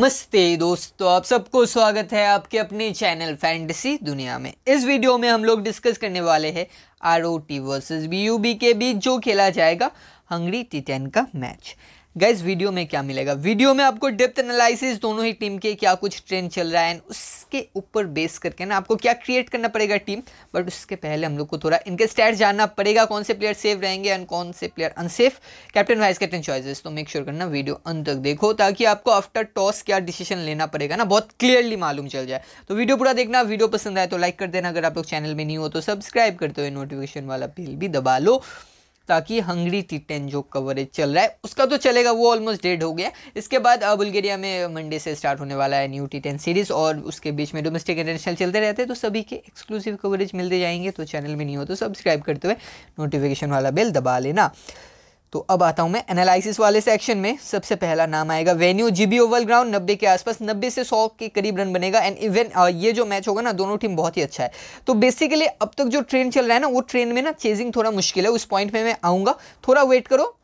नमस्ते दोस्तों आप सबको स्वागत है आपके अपने चैनल फैंटेसी दुनिया में इस वीडियो में हम लोग डिस्कस करने वाले हैं R O T versus B U B के बीच जो खेला जाएगा हंगरी टी टेन का मैच गैस वीडियो में क्या मिलेगा वीडियो में आपको डेप्थ एनालिसिस दोनों ही टीम के क्या कुछ ट्रेंड चल रहा है उसके ऊपर बेस करके ना आपको क्या क्रिएट करना पड़ेगा टीम बट उसके पहले हम लोग को थोड़ा इनके स्टैट जानना पड़ेगा कौन से प्लेयर सेफ रहेंगे एंड कौन से player unsafe captain vice captain choices तो मेक श्योर sure करना वीडियो अंत तक देखो ताकि आपको आफ्टर टॉस क्या डिसीजन लेना पड़ेगा ना बहुत क्लियरली मालूम चल जाए तो वीडियो पूरा देखना वीडियो पसंद आए तो लाइक कर देना अगर आप लोग चैनल में नहीं हो तो सब्सक्राइब करते दो नोटिफिकेशन वाला बिल भी दबा लो ताकि हंगरी टी टेन जो कवरेज चल रहा है उसका तो चलेगा वो ऑलमोस्ट डेड हो गया इसके बाद बुल्गेरिया में मंडे से स्टार्ट होने वाला है न्यू टी टेन सीरीज़ और उसके बीच में डोमेस्टिक इंटरनेशनल चलते रहते हैं तो सभी के एक्सक्लूसिव कवरेज मिलते जाएंगे तो चैनल में नहीं हो तो सब्सक्राइब करते हुए नोटिफिकेशन वाला बिल दबा लेना तो अब आता हूं मैं एनालिसिस वाले सेक्शन में सबसे पहला नाम आएगा वेन्यू जीबी ओवल ग्राउंड नब्बे के आसपास नब्बे से सौ के करीब रन बनेगा एंड इवन ये जो मैच होगा ना दोनों टीम बहुत ही अच्छा है तो बेसिकली अब तक जो ट्रेन चल रहा है ना वो ट्रेन में ना चेजिंग थोड़ा मुश्किल है उस पॉइंट में मैं आऊंगा थोड़ा वेट करो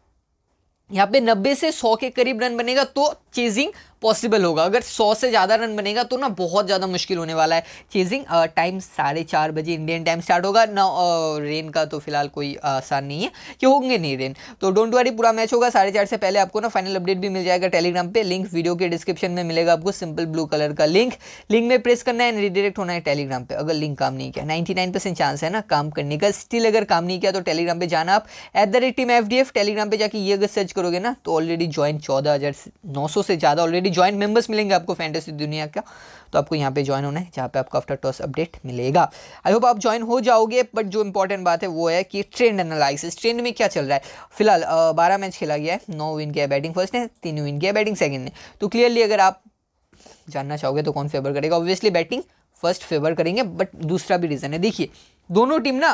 यहाँ पे 90 से 100 के करीब रन बनेगा तो चेजिंग पॉसिबल होगा अगर सौ से ज़्यादा रन बनेगा तो ना बहुत ज़्यादा मुश्किल होने वाला है चेजिंग टाइम uh, साढ़े चार बजे इंडियन टाइम स्टार्ट होगा ना रेन uh, का तो फिलहाल कोई uh, आसान नहीं है कि होंगे नहीं रेन तो डोंट वरी पूरा मैच होगा साढ़े चार से पहले आपको ना फाइनल अपडेट भी मिल जाएगा टेलीग्राम पर लिंक वीडियो के डिस्क्रिप्शन में मिलेगा आपको सिंपल ब्लू कलर का लिंक लिंक में प्रेस करना है रिडायरेक्ट होना है टेलीग्राम पर अगर लिंक काम नहीं किया नाइन्टी चांस है ना काम करने का स्टिल अगर काम नहीं किया तो टेलीग्राम पर जाना आप at the rate team F Telegram पर जाकर ये अगर सर्च करोगे ना तो ऑलरेडी ज्वाइन चौदह से ज़्यादा ऑलरेडी ज्वाइन मेंबर्स मिलेंगे आपको फैंटेसी दुनिया का तो आपको यहाँ पे ज्वाइन होना है जहाँ पे आपको आफ्टर टॉस अपडेट मिलेगा आई होप आप ज्वाइन हो जाओगे बट जो इंपॉर्टेंट बात है वो है कि ट्रेंड एनालिसिस ट्रेंड में क्या चल रहा है फिलहाल बारह मैच खेला गया है नौ विन किया बैटिंग फर्स्ट ने तीन विन किया बैटिंग सेकेंड ने तो क्लियरली अगर आप जानना चाहोगे तो कौन फेवर करेगा ऑब्वियसली बैटिंग फर्स्ट फेवर करेंगे बट दूसरा भी रीज़न है देखिए दोनों टीम ना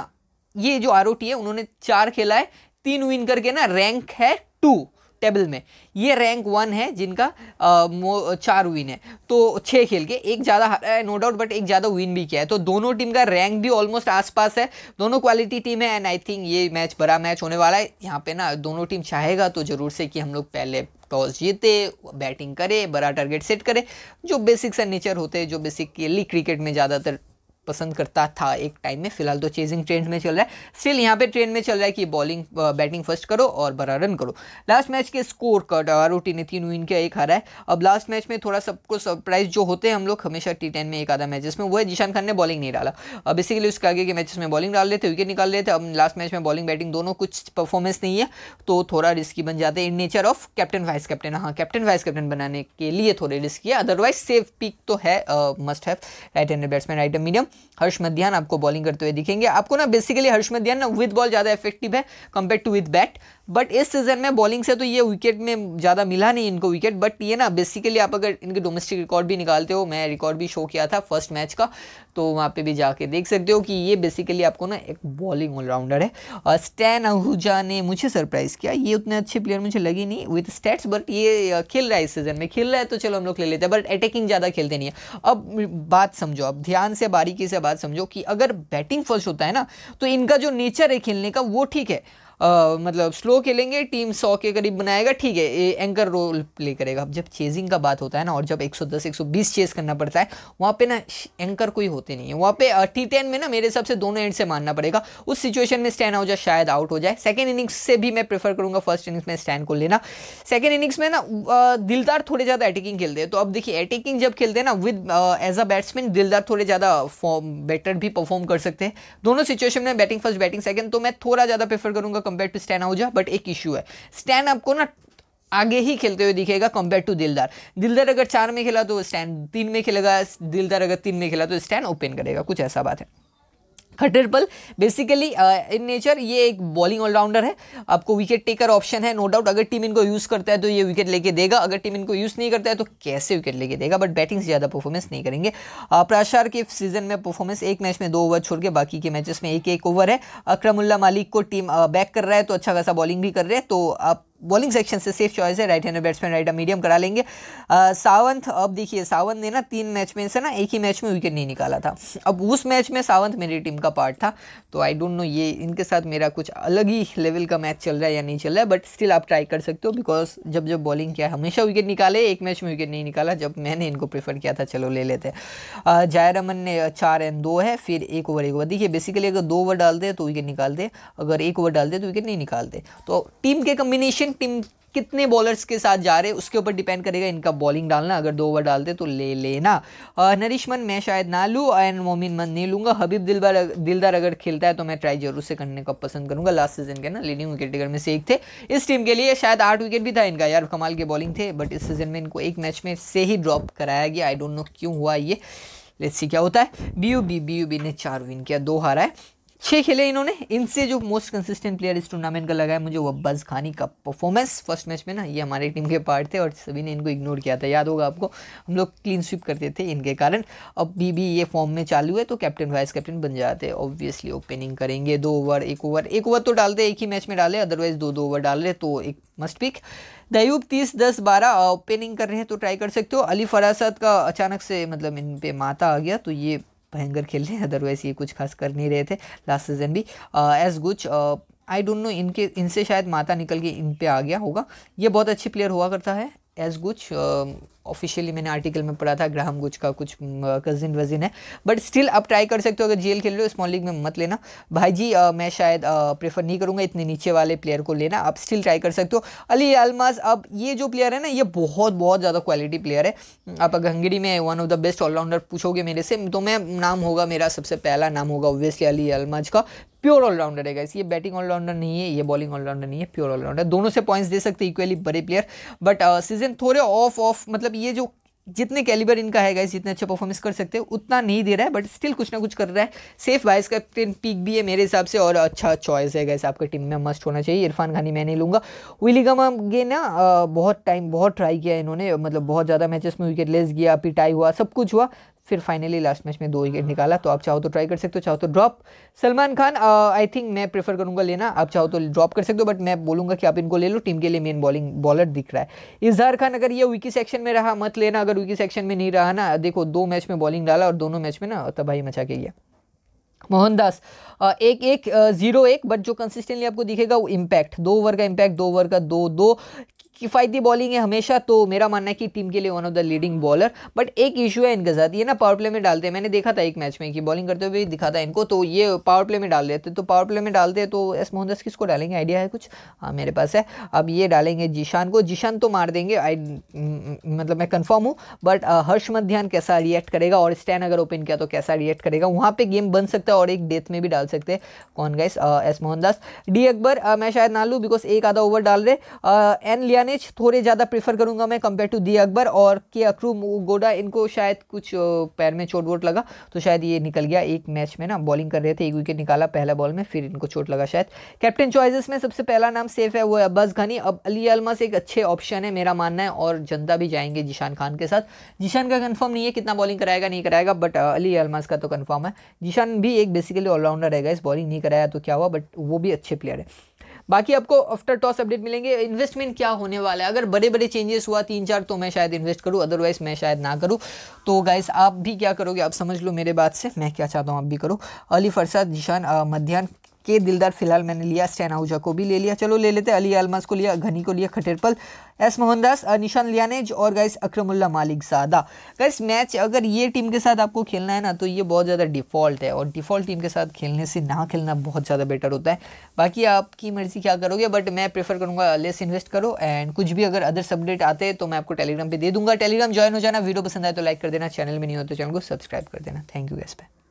ये जो आर है उन्होंने चार खेला है तीन विन करके ना रैंक है टू टेबल में ये रैंक वन है जिनका आ, चार विन है तो छः खेल के एक ज़्यादा हारा है नो डाउट बट एक ज़्यादा विन भी किया है तो दोनों टीम का रैंक भी ऑलमोस्ट आसपास है दोनों क्वालिटी टीम है एंड आई थिंक ये मैच बड़ा मैच होने वाला है यहाँ पे ना दोनों टीम चाहेगा तो ज़रूर से कि हम लोग पहले टॉस जीते बैटिंग करे बड़ा टारगेट सेट करे जो बेसिक्स एंड नेचर होते हैं जो बेसिकली क्रिकेट में ज़्यादातर पसंद करता था एक टाइम में फिलहाल तो चेजिंग ट्रेंड में चल रहा है स्टिल यहाँ पे ट्रेंड में चल रहा है कि बॉलिंग बैटिंग फर्स्ट करो और बड़ा रन करो लास्ट मैच के स्कोर uh, का टी ने तीन विन किया एक हारा है अब लास्ट मैच में थोड़ा सबको सरप्राइज जो होते हैं हम लोग हमेशा टी टेन में एक आधा मैचेस में वो है जिशान खान ने बॉलिंग नहीं डाला अब बेसिकली उसके आगे के मैचेस में बॉलिंग डाल लेते विकेट निकाल लेते अब लास्ट मैच में बॉलिंग बैटिंग दोनों कुछ परफॉर्मेंस नहीं है तो थोड़ा रिस्की बन जाते in nature of captain vice captain हाँ कैप्टन वाइस कैप्टन बनाने के लिए थोड़े रिस्की है अदरवाइज सेफ पिक तो है must have right hand batsman right medium Harsh Madhyan आपको बॉलिंग करते हुए दिखेंगे आपको ना बेसिकली हर्ष मध्यान ना विद बॉल ज़्यादा इफेक्टिव है compare to with bat but इस सीजन में बॉलिंग से तो ये विकेट में ज़्यादा मिला नहीं इनको विकेट बट ये ना बेसिकली आप अगर इनके डोमेस्टिक रिकॉर्ड भी निकालते हो मैं रिकॉर्ड भी शो किया था फर्स्ट मैच का तो वहाँ पर भी जाके देख सकते हो कि ये बेसिकली आपको ना एक बॉलिंग ऑलराउंडर है और स्टैन आहूजा ने मुझे सरप्राइज़ किया ये उतने अच्छे प्लेयर मुझे लगे नहीं विथ स्टैट्स बट ये खेल रहा है इस सीजन में खेल रहा है तो चलो हम लोग ले लेते हैं बट अटैकिंग ज़्यादा खेलते नहीं है अब बात समझो अब ध्यान से बारीकी तरीके से बात समझो कि अगर बैटिंग फर्स्ट होता है ना तो इनका जो नेचर है खेलने का वो ठीक है आ, मतलब स्लो खेलेंगे टीम सौ के करीब बनाएगा ठीक है ए, एंकर रोल प्ले करेगा अब जब चेजिंग का बात होता है ना और जब 110 120 चेज करना पड़ता है वहाँ पे ना एंकर कोई होते नहीं है वहाँ पे टी टेन में ना मेरे हिसाब से दोनों एंड से मानना पड़ेगा उस सिचुएशन में स्टैन आउट शायद आउट हो जाए सेकेंड इनिंग्स से भी मैं प्रेफर करूँगा फर्स्ट इनिंग्स में स्टैन को लेना सेकेंड इनिंग्स में ना दिलदार थोड़े ज़्यादा अटैकिंग खेलते हैं तो अब देखिए अटैकिंग जब खेलते हैं ना विद एज अ बैट्समैन दिलदार थोड़े ज़्यादा बेटर भी परफॉर्म कर सकते हैं दोनों सिचुएशन में बैटिंग फर्स्ट बैटिंग सेकेंड तो मैं थोड़ा ज़्यादा प्रेफर करूँगा compare to Stan Ahuja but एक इशू है स्टैन आपको ना आगे ही खेलते हुए दिखेगा कंपेयर टू दिलदार दिलदार अगर चार में खेला तो स्टैंड तीन में खेलेगा दिलदार अगर तीन में खेला तो स्टैंड ओपन करेगा कुछ ऐसा बात है खटरपल पल बेसिकली इन नेचर ये एक बॉलिंग ऑलराउंडर है आपको विकेट टेकर ऑप्शन है नो डाउट अगर टीम इनको यूज़ करता है तो ये विकेट लेके देगा अगर टीम इनको यूज़ नहीं करता है तो कैसे विकेट लेके देगा बट बैटिंग से ज़्यादा परफॉर्मेंस नहीं करेंगे प्राशार uh, के सीजन में परफॉर्मेंस एक मैच में दो ओवर छोड़ के बाकी के मैचेस में एक एक ओवर है अक्रमुल्ला मालिक को टीम बैक uh, कर रहा है तो अच्छा खासा बॉलिंग भी कर रहे हैं तो आप बॉलिंग सेक्शन से सेफ चॉइस है right hander batsman right medium करा लेंगे सावंत अब देखिए सावंत ने ना तीन मैच में से ना एक ही मैच में विकेट नहीं निकाला था अब उस मैच में सावंत मेरी टीम का पार्ट था तो आई डोंट नो ये इनके साथ मेरा कुछ अलग ही लेवल का मैच चल रहा है या नहीं चल रहा है बट स्टिल आप ट्राई कर सकते हो बिकॉज जब जब बॉलिंग किया हमेशा विकेट निकाले एक मैच में विकेट नहीं निकाला जब मैंने इनको प्रेफर किया था चलो ले लेते हैं जायर अमन ने चार एन दो है फिर एक ओवर एक ओवर देखिए बेसिकली अगर दो ओवर डालते तो विकेट निकालते अगर एक ओवर डालते तो विकेट नहीं निकालते तो टीम के कम्बिनेशन बॉलिंग टीम कितने बॉलर्स के साथ जा रहे हैं उसके ऊपर डिपेंड करेगा इनका बॉलिंग डालना अगर दो ओवर डालते तो ले लेना नरिशमन मैं शायद ना लूँ एंड मोमिन मन नहीं लूँगा हबीब दिलबार दिलदार अगर खेलता है तो मैं ट्राई जरूर से करने का पसंद करूँगा लास्ट सीजन के ना लीडिंग विकेट टेकर में से एक थे इस टीम के लिए शायद आठ विकेट भी था इनका यार कमाल के बॉलिंग थे बट इस सीजन में इनको एक मैच में से ही ड्रॉप कराया गया आई डोंट नो क्यों हुआ ये लेट्स सी क्या होता है B U B B U B ने चार विन किया दो हारा है छः खेले इन्होंने इनसे जो मोस्ट कंसिस्टेंट प्लेयर इस टूर्नामेंट का लगा है मुझे वब्बास खानी का परफॉर्मेंस फर्स्ट मैच में ना ये हमारी टीम के पार्ट थे और सभी ने इनको इग्नोर किया था याद होगा आपको हम लोग क्लीन स्वीप करते थे इनके कारण अब भी भी ये फॉर्म में चालू है तो कैप्टन वाइस कैप्टन बन जाते हैं ऑब्वियसली ओपनिंग करेंगे दो ओवर एक ओवर एक ओवर तो डालते एक ही मैच में डाले अदरवाइज दो दो ओवर डाल रहे तो एक मस्ट पिक दयूब तीस दस बारह ओपनिंग कर रहे हैं तो ट्राई कर सकते हो अली फरासत का अचानक से मतलब इन पर माता आ गया तो ये भयंकर हैं अदरवाइज़ ये कुछ खास कर नहीं रहे थे लास्ट सीज़न भी एज गुच आई डोंट नो इनके इनसे शायद माता निकल के इन पे आ गया होगा ये बहुत अच्छी प्लेयर हुआ करता है एज गुच ऑफिशियली मैंने आर्टिकल में पढ़ा था ग्राहम गुच का कुछ कजिन वजिन है बट स्टिल आप ट्राई कर सकते हो अगर जेल खेल रहे हो स्मॉल लीग में मत लेना भाई जी uh, मैं शायद प्रेफर uh, नहीं करूँगा इतने नीचे वाले प्लेयर को लेना आप स्टिल ट्राई कर सकते हो अली अलमाज अब ये जो प्लेयर है ना ये बहुत बहुत ज़्यादा क्वालिटी प्लेयर है आप अगर हंगड़ी में one of the best allrounder पूछोगे मेरे से तो मैं नाम होगा मेरा सबसे पहला नाम होगा ऑब्वियसली अली अलमाज का प्योर ऑलराउंडर है गाइस ये बैटिंग ऑलराउंडर नहीं है ये बॉलिंग ऑलराउंडर नहीं है प्योर ऑलराउंडर दोनों से पॉइंट्स दे सकते इक्वली बड़े प्लेयर बट सीजन थोड़े ऑफ ऑफ मतलब ये जो जितने कैलिबर इनका है गाइस जितने अच्छे परफॉर्मेंस कर सकते हैं उतना नहीं दे रहा है बट स्टिल कुछ ना कुछ कर रहा है सेफ वाइस कैप्टन पीक भी है मेरे हिसाब से और अच्छा चॉइस है गाइस आपके टीम में मस्ट होना चाहिए इरफान खानी मैं नहीं लूँगा विलीगम गे ना uh, बहुत टाइम बहुत ट्राई किया इन्होंने मतलब बहुत ज़्यादा मैचेस में विकेट लेस गया पिटाई हुआ सब कुछ हुआ फिर फाइनली लास्ट मैच में दो विकेट निकाला तो आप चाहो तो ट्राई कर सकते हो चाहो तो drop Salman Khan I uh, think मैं प्रेफर करूंगा लेना आप चाहो तो ड्रॉप कर सकते हो बट मैं बोलूंगा कि आप इनको ले लो टीम के लिए मेन बॉलिंग बॉलर दिख रहा है इजहार खान अगर ये विकी सेक्शन में रहा मत लेना अगर विकी सेक्शन में नहीं रहा ना देखो दो मैच में बॉलिंग डाला और दोनों मैच में ना तबाही मचा के गया मोहनदास uh, एक एक ज़ीरो uh, एक बट जो कंसिस्टेंटली आपको दिखेगा वो इम्पैक्ट दो ओवर का इम्पैक्ट दो ओवर का दो दो किफ़ायती बॉलिंग है हमेशा तो मेरा मानना है कि टीम के लिए one of the leading bowler but एक इशू है इनके साथ ये ना पावर प्ले में डालते हैं मैंने देखा था एक मैच में कि बॉलिंग करते हुए दिखा था इनको तो ये पावर प्ले में डाल देते तो पावर प्ले में डालते तो एस मोहनदास किसको डालेंगे आइडिया है कुछ हाँ मेरे पास है अब ये डालेंगे जिशान को जिशान तो मार देंगे आई mm, मतलब मैं कन्फर्म हूँ बट uh, हर्ष मध्यान कैसा रिएक्ट करेगा और स्टैन अगर ओपन किया तो कैसा रिएक्ट करेगा वहाँ पर गेम बन सकता है और एक डेथ में भी डाल सकते हैं कौन guys S Mohandas D Akbar मैं शायद ना लूँ बिकॉज एक आधा ओवर डाल रहे एन uh, लिया पैनिच थोड़े ज़्यादा प्रेफर करूंगा मैं कंपेयर टू दी अकबर और के अक्रू गोडा इनको शायद कुछ पैर में चोट वोट लगा तो शायद ये निकल गया एक मैच में ना बॉलिंग कर रहे थे एक विकेट निकाला पहला बॉल में फिर इनको चोट लगा शायद कैप्टन चॉइसेस में सबसे पहला नाम सेफ है वो है अब्बास घनी अब अली अलमस एक अच्छे ऑप्शन है मेरा मानना है और जनता भी जाएंगे जिशान खान के साथ जिशान का कन्फर्म नहीं है कितना बॉलिंग कराएगा नहीं कराएगा बट अली अलमस का तो कन्फर्म है जिशान भी एक बेसिकली ऑलराउंडर रहेगा इस बॉलिंग नहीं कराया तो क्या हुआ बट वो भी अच्छे प्लेयर है बाकी आपको आफ्टर टॉस अपडेट मिलेंगे इन्वेस्टमेंट क्या होने वाला है अगर बड़े बड़े चेंजेस हुआ तीन चार तो मैं शायद इन्वेस्ट करूँ अदरवाइज मैं शायद ना करूँ तो गाइज आप भी क्या करोगे आप समझ लो मेरे बात से मैं क्या चाहता हूँ आप भी करो अली फरसाद निशान मध्यान्ह के दिलदार फिलहाल मैंने लिया स्टैन आहूजा को भी ले लिया चलो ले लेते अली अलमास को लिया घनी को लिया खटेरपल एस मोहनदास निशान लियानेज और गाइस अक्रमुल्ला मालिक ज़्यादा गाइस मैच अगर ये टीम के साथ आपको खेलना है ना तो ये बहुत ज़्यादा डिफ़ॉल्ट है और डिफ़ॉल्ट टीम के साथ खेलने से ना खेलना बहुत ज़्यादा बेटर होता है बाकी आपकी मर्ज़ी क्या करोगे बट मैं प्रेफर करूँगा लेस इन्वेस्ट करो एंड कुछ भी अगर अदर्स अपडेट आते हैं तो मैं आपको टेलीग्राम पर दे दूँगा टेलीग्राम ज्वाइन हो जाना वीडियो पसंद आए तो लाइक कर देना चैनल में नहीं हो तो चैनल को सब्सक्राइब कर देना थैंक यू गैस पे